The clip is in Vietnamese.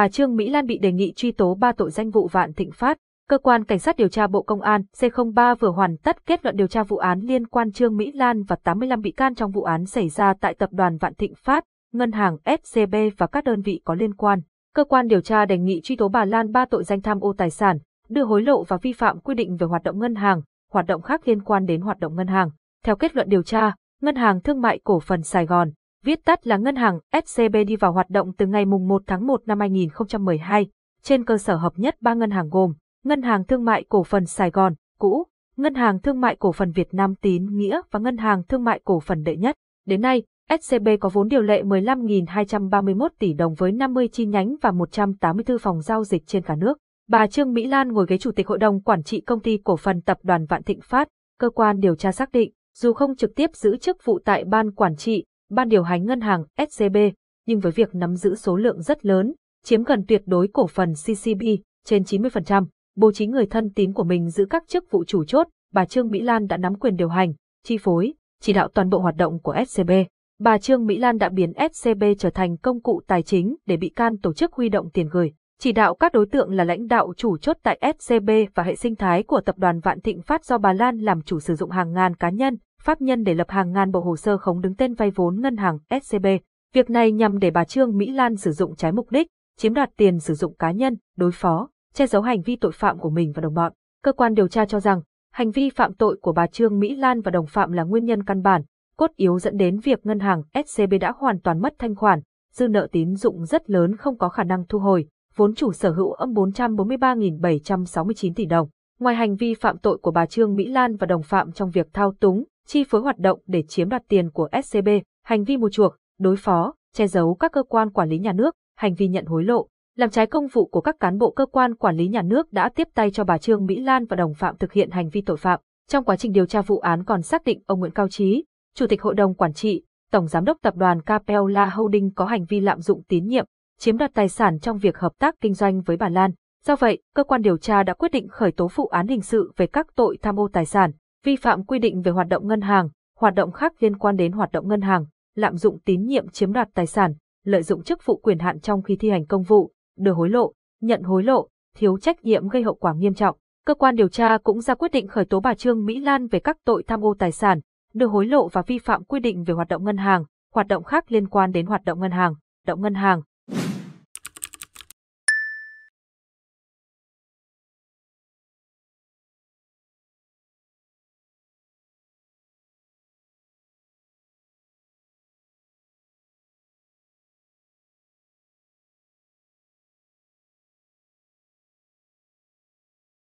bà Trương Mỹ Lan bị đề nghị truy tố ba tội danh vụ vạn thịnh phát. Cơ quan Cảnh sát điều tra Bộ Công an C03 vừa hoàn tất kết luận điều tra vụ án liên quan Trương Mỹ Lan và 85 bị can trong vụ án xảy ra tại Tập đoàn Vạn Thịnh Phát, Ngân hàng SCB và các đơn vị có liên quan. Cơ quan điều tra đề nghị truy tố bà Lan ba tội danh tham ô tài sản, đưa hối lộ và vi phạm quy định về hoạt động ngân hàng, hoạt động khác liên quan đến hoạt động ngân hàng. Theo kết luận điều tra, Ngân hàng Thương mại Cổ phần Sài Gòn, viết tắt là ngân hàng SCB đi vào hoạt động từ ngày 1 tháng 1 năm 2012, trên cơ sở hợp nhất ba ngân hàng gồm Ngân hàng Thương mại Cổ phần Sài Gòn, cũ, Ngân hàng Thương mại Cổ phần Việt Nam Tín Nghĩa và Ngân hàng Thương mại Cổ phần Đệ Nhất. Đến nay, SCB có vốn điều lệ 15.231 tỷ đồng với 50 chi nhánh và 184 phòng giao dịch trên cả nước. Bà Trương Mỹ Lan ngồi ghế chủ tịch hội đồng quản trị công ty cổ phần tập đoàn Vạn Thịnh Phát, cơ quan điều tra xác định, dù không trực tiếp giữ chức vụ tại ban quản trị, ban điều hành ngân hàng SCB, nhưng với việc nắm giữ số lượng rất lớn, chiếm gần tuyệt đối cổ phần CCB, trên 90%, bố trí người thân tín của mình giữ các chức vụ chủ chốt, bà Trương Mỹ Lan đã nắm quyền điều hành, chi phối, chỉ đạo toàn bộ hoạt động của SCB. Bà Trương Mỹ Lan đã biến SCB trở thành công cụ tài chính để bị can tổ chức huy động tiền gửi, chỉ đạo các đối tượng là lãnh đạo chủ chốt tại SCB và hệ sinh thái của tập đoàn Vạn Thịnh Phát do bà Lan làm chủ sử dụng hàng ngàn cá nhân, pháp nhân để lập hàng ngàn bộ hồ sơ khống đứng tên vay vốn ngân hàng SCB. Việc này nhằm để bà Trương Mỹ Lan sử dụng trái mục đích, chiếm đoạt tiền sử dụng cá nhân, đối phó, che giấu hành vi tội phạm của mình và đồng bọn. Cơ quan điều tra cho rằng, hành vi phạm tội của bà Trương Mỹ Lan và đồng phạm là nguyên nhân căn bản, cốt yếu dẫn đến việc ngân hàng SCB đã hoàn toàn mất thanh khoản, dư nợ tín dụng rất lớn không có khả năng thu hồi, vốn chủ sở hữu âm 443.769 tỷ đồng. Ngoài hành vi phạm tội của bà Trương Mỹ Lan và đồng phạm trong việc thao túng, chi phối hoạt động để chiếm đoạt tiền của SCB, hành vi mua chuộc, đối phó, che giấu các cơ quan quản lý nhà nước, hành vi nhận hối lộ, làm trái công vụ của các cán bộ cơ quan quản lý nhà nước đã tiếp tay cho bà Trương Mỹ Lan và đồng phạm thực hiện hành vi tội phạm. Trong quá trình điều tra vụ án còn xác định ông Nguyễn Cao Trí, Chủ tịch Hội đồng Quản trị, Tổng Giám đốc Tập đoàn Capella Holding có hành vi lạm dụng tín nhiệm, chiếm đoạt tài sản trong việc hợp tác kinh doanh với bà Lan. Do vậy, cơ quan điều tra đã quyết định khởi tố vụ án hình sự về các tội tham ô tài sản, vi phạm quy định về hoạt động ngân hàng, hoạt động khác liên quan đến hoạt động ngân hàng, lạm dụng tín nhiệm chiếm đoạt tài sản, lợi dụng chức vụ quyền hạn trong khi thi hành công vụ, đưa hối lộ, nhận hối lộ, thiếu trách nhiệm gây hậu quả nghiêm trọng. Cơ quan điều tra cũng ra quyết định khởi tố bà Trương Mỹ Lan về các tội tham ô tài sản, đưa hối lộ và vi phạm quy định về hoạt động ngân hàng, hoạt động khác liên quan đến hoạt động ngân hàng, động ngân hàng,